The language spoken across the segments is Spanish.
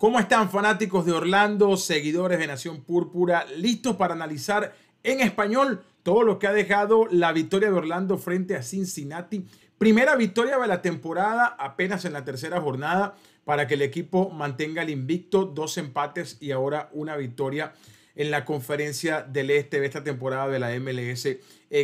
¿Cómo están fanáticos de Orlando, seguidores de Nación Púrpura, listos para analizar en español todo lo que ha dejado la victoria de Orlando frente a Cincinnati? Primera victoria de la temporada, apenas en la tercera jornada, para que el equipo mantenga el invicto, dos empates y ahora una victoria en la conferencia del este de esta temporada de la MLS en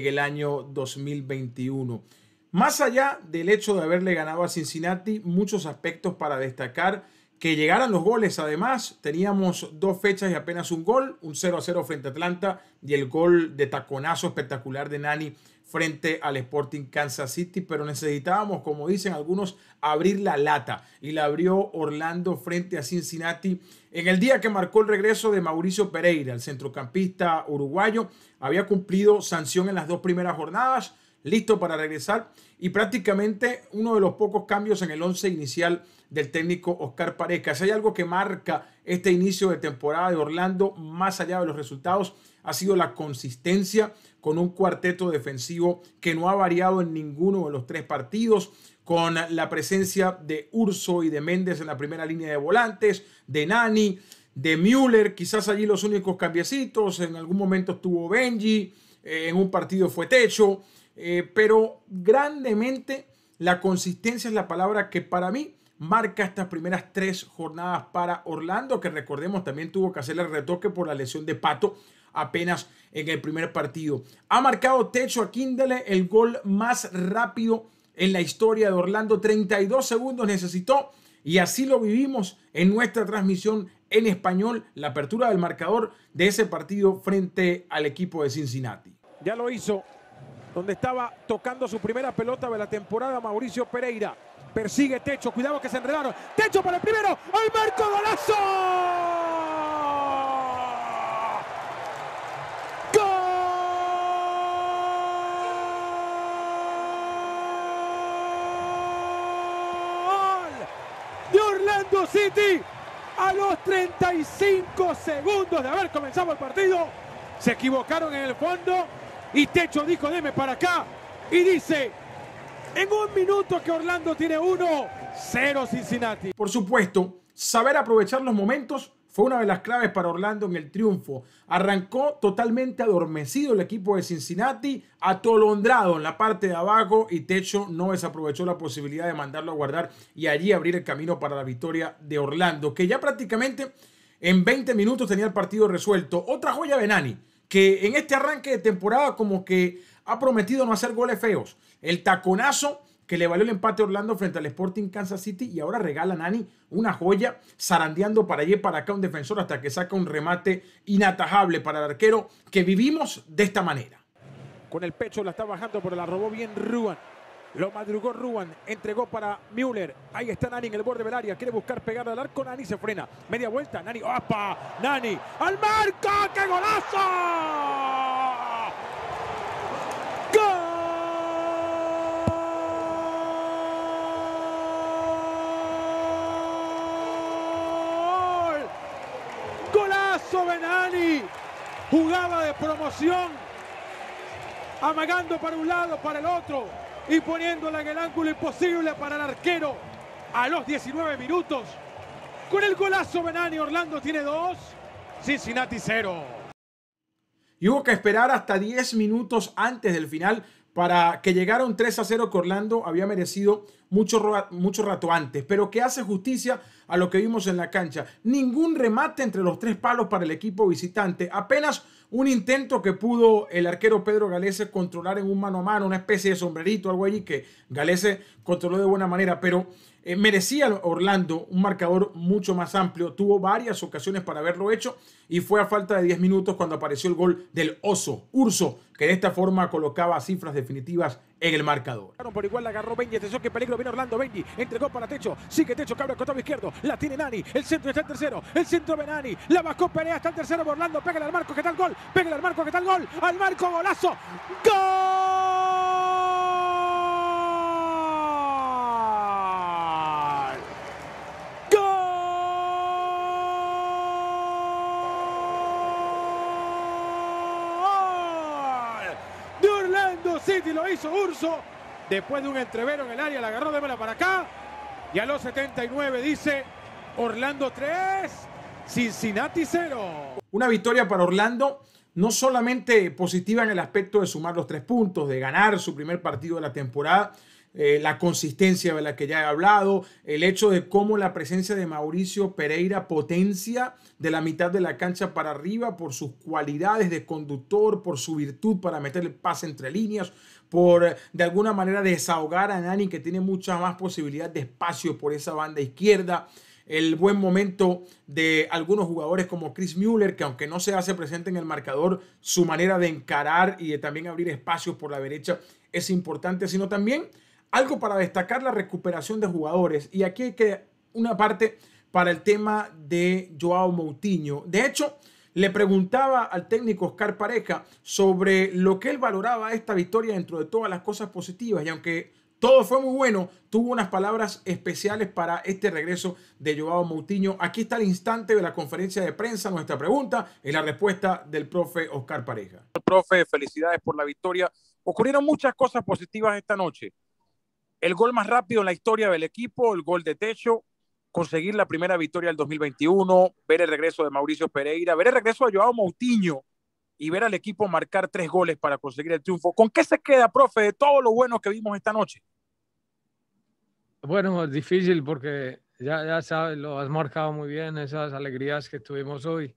el año 2021. Más allá del hecho de haberle ganado a Cincinnati, muchos aspectos para destacar que llegaran los goles. Además, teníamos dos fechas y apenas un gol, un 0 a 0 frente a Atlanta y el gol de taconazo espectacular de Nani frente al Sporting Kansas City, pero necesitábamos, como dicen algunos, abrir la lata y la abrió Orlando frente a Cincinnati en el día que marcó el regreso de Mauricio Pereira, el centrocampista uruguayo, había cumplido sanción en las dos primeras jornadas listo para regresar y prácticamente uno de los pocos cambios en el once inicial del técnico Oscar Pareja. Si hay algo que marca este inicio de temporada de Orlando, más allá de los resultados, ha sido la consistencia con un cuarteto defensivo que no ha variado en ninguno de los tres partidos, con la presencia de Urso y de Méndez en la primera línea de volantes, de Nani, de Müller, quizás allí los únicos cambiecitos, en algún momento estuvo Benji, eh, en un partido fue Techo, eh, pero grandemente la consistencia es la palabra que para mí marca estas primeras tres jornadas para Orlando, que recordemos también tuvo que hacer el retoque por la lesión de Pato apenas en el primer partido. Ha marcado techo a Kindle el gol más rápido en la historia de Orlando. 32 segundos necesitó y así lo vivimos en nuestra transmisión en español, la apertura del marcador de ese partido frente al equipo de Cincinnati. Ya lo hizo donde estaba tocando su primera pelota de la temporada Mauricio Pereira. Persigue Techo, cuidado que se enredaron. Techo para el primero, ¡Ay, marco ¡De Orlando City a los 35 segundos de haber comenzado el partido. Se equivocaron en el fondo y Techo dijo, deme para acá. Y dice, en un minuto que Orlando tiene uno, cero Cincinnati. Por supuesto, saber aprovechar los momentos fue una de las claves para Orlando en el triunfo. Arrancó totalmente adormecido el equipo de Cincinnati, atolondrado en la parte de abajo y Techo no desaprovechó la posibilidad de mandarlo a guardar y allí abrir el camino para la victoria de Orlando, que ya prácticamente en 20 minutos tenía el partido resuelto. Otra joya de Nani que en este arranque de temporada como que ha prometido no hacer goles feos. El taconazo que le valió el empate a Orlando frente al Sporting Kansas City y ahora regala a Nani una joya zarandeando para allí para acá un defensor hasta que saca un remate inatajable para el arquero que vivimos de esta manera. Con el pecho la está bajando pero la robó bien Ruan. Lo madrugó Ruan, entregó para Müller. Ahí está Nani en el borde del área. Quiere buscar pegar al arco. Nani se frena. Media vuelta. Nani. ¡Apa! Nani. ¡Al marco! ¡Qué golazo! ¡Golazo de Nani! jugaba de promoción, amagando para un lado, para el otro y poniéndola en el ángulo imposible para el arquero a los 19 minutos. Con el golazo Benani Orlando tiene dos, Cincinnati cero. Y hubo que esperar hasta 10 minutos antes del final para que llegara un 3 a 0 que Orlando había merecido mucho, mucho rato antes, pero que hace justicia a lo que vimos en la cancha. Ningún remate entre los tres palos para el equipo visitante, apenas un intento que pudo el arquero Pedro Galese controlar en un mano a mano, una especie de sombrerito, algo allí que Galese controló de buena manera, pero eh, merecía Orlando un marcador mucho más amplio. Tuvo varias ocasiones para haberlo hecho y fue a falta de 10 minutos cuando apareció el gol del oso, Urso, que de esta forma colocaba cifras definitivas en el marcador. Por igual la agarró Benji, atención que peligro viene Orlando Benji, entregó para Techo, sigue Techo, cabra el costado izquierdo, la tiene Nani, el centro está en tercero, el centro de Nani, la bajó Perea, está el tercero Orlando, pégale al marco, ¿Qué tal gol, pégale al marco, ¿Qué tal gol, al marco, golazo, ¡gol! City lo hizo Urso. Después de un entrevero en el área, la agarró de mala para acá. Y a los 79 dice Orlando 3, Cincinnati 0. Una victoria para Orlando, no solamente positiva en el aspecto de sumar los tres puntos, de ganar su primer partido de la temporada, eh, la consistencia de la que ya he hablado, el hecho de cómo la presencia de Mauricio Pereira potencia de la mitad de la cancha para arriba por sus cualidades de conductor, por su virtud para meter el pase entre líneas, por de alguna manera desahogar a Nani que tiene mucha más posibilidad de espacio por esa banda izquierda el buen momento de algunos jugadores como Chris Mueller, que aunque no se hace presente en el marcador, su manera de encarar y de también abrir espacios por la derecha es importante, sino también algo para destacar la recuperación de jugadores. Y aquí hay que una parte para el tema de Joao Moutinho. De hecho, le preguntaba al técnico Oscar Pareja sobre lo que él valoraba esta victoria dentro de todas las cosas positivas. Y aunque todo fue muy bueno, tuvo unas palabras especiales para este regreso de Joao Moutinho. Aquí está el instante de la conferencia de prensa, nuestra pregunta y la respuesta del profe Oscar Pareja. Profe, felicidades por la victoria. Ocurrieron muchas cosas positivas esta noche el gol más rápido en la historia del equipo, el gol de techo, conseguir la primera victoria del 2021, ver el regreso de Mauricio Pereira, ver el regreso de Joao Moutinho y ver al equipo marcar tres goles para conseguir el triunfo. ¿Con qué se queda, profe, de todo lo bueno que vimos esta noche? Bueno, es difícil porque ya, sabes, lo has marcado muy bien, esas alegrías que tuvimos hoy.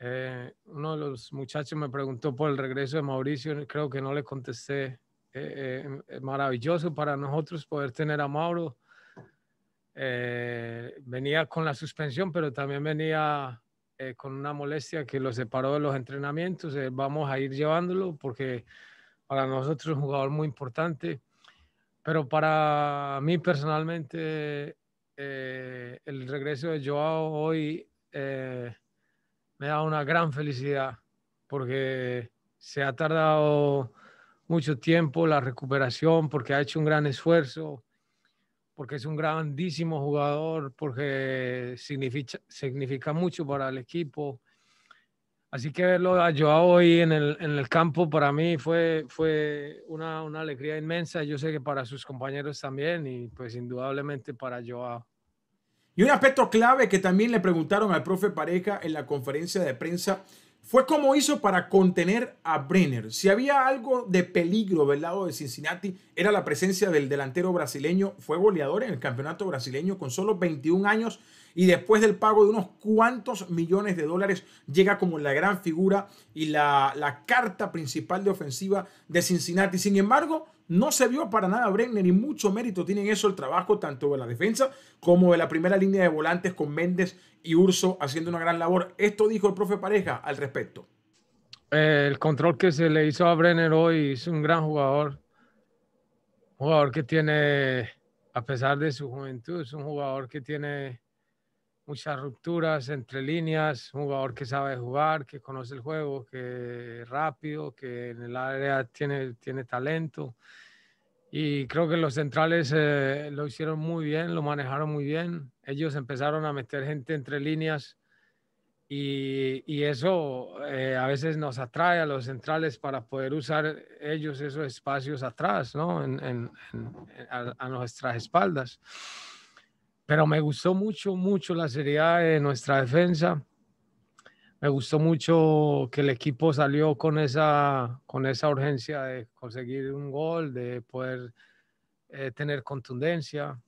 Eh, uno de los muchachos me preguntó por el regreso de Mauricio, creo que no le contesté eh, eh, eh, maravilloso para nosotros poder tener a Mauro. Eh, venía con la suspensión, pero también venía con una molestia que lo separó de los entrenamientos. vamos a ir llevándolo porque para nosotros es un jugador muy importante. Pero para mí personalmente, el regreso de Joao hoy me da una gran felicidad porque se ha tardado mucho tiempo la recuperación porque ha hecho un gran esfuerzo, porque es un grandísimo jugador, porque significa, significa mucho para el equipo. Así que verlo a Joao hoy en el, en el campo para mí fue, fue una, una, alegría inmensa. Yo sé que para sus compañeros también y pues indudablemente para Joao. Y un aspecto clave que también le preguntaron al profe Pareja en la conferencia de prensa fue como hizo para contener a Brenner. Si había algo de peligro del lado de Cincinnati, era la presencia del delantero brasileño. Fue goleador en el campeonato brasileño con solo 21 años y después del pago de unos cuantos millones de dólares llega como la gran figura y la, la carta principal de ofensiva de Cincinnati. Sin embargo, no se vio para nada Brenner y mucho mérito tienen eso el trabajo tanto de la defensa como de la primera línea de volantes con Méndez y Urso haciendo una gran labor. Esto dijo el profe Pareja al respecto. El control que se le hizo a Brenner hoy es un gran jugador. Un jugador que tiene, a pesar de su juventud, es un jugador que tiene muchas rupturas entre líneas, un jugador que sabe jugar, que conoce el juego, que es rápido, que en el área tiene, tiene talento. Y creo que los centrales eh, lo hicieron muy bien, lo manejaron muy bien. Ellos empezaron a meter gente entre líneas y, eso eh, a veces nos atrae a los centrales para poder usar ellos esos espacios atrás, ¿no? En, a, a nuestras espaldas pero me gustó mucho, mucho la seriedad de nuestra defensa. Me gustó mucho que el equipo salió con esa, con esa urgencia de conseguir un gol, de poder eh, tener contundencia.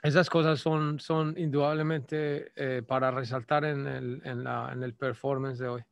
Esas cosas son, son indudablemente eh, para resaltar en el, en el performance de hoy.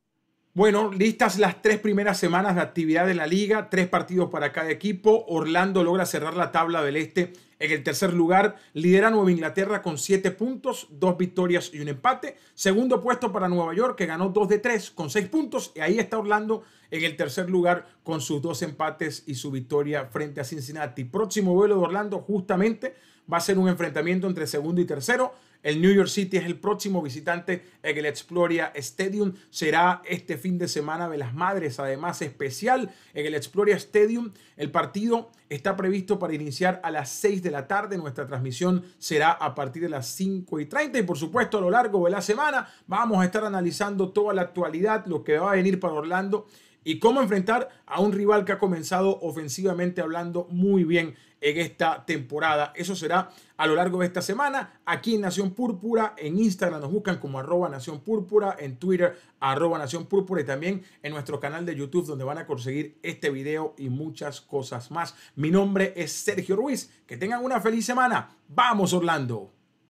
Bueno, listas las tres primeras semanas de actividad de la liga, tres partidos para cada equipo. Orlando logra cerrar la tabla del este en el tercer lugar, lidera Nueva Inglaterra con siete puntos, dos victorias y un empate. Segundo puesto para Nueva York, que ganó dos de tres con seis puntos. Y ahí está Orlando en el tercer lugar con sus dos empates y su victoria frente a Cincinnati. Próximo vuelo de Orlando, justamente va a ser un enfrentamiento entre segundo y tercero. El New York City es el próximo visitante en el Exploria Stadium. Será este fin de semana de las Madres, además especial en el Exploria Stadium. El partido está previsto para iniciar a las 6 de la tarde. Nuestra transmisión será a partir de las 5 y 30. Y por supuesto, a lo largo de la semana vamos a estar analizando toda la actualidad, lo que va a venir para Orlando y cómo enfrentar a un rival que ha comenzado ofensivamente hablando muy bien en esta temporada. Eso será a lo largo de esta semana aquí en Nación Púrpura. En Instagram nos buscan como arroba Nación Púrpura, en Twitter arroba Nación Púrpura y también en nuestro canal de YouTube donde van a conseguir este video y muchas cosas más. Mi nombre es Sergio Ruiz. Que tengan una feliz semana. Vamos Orlando.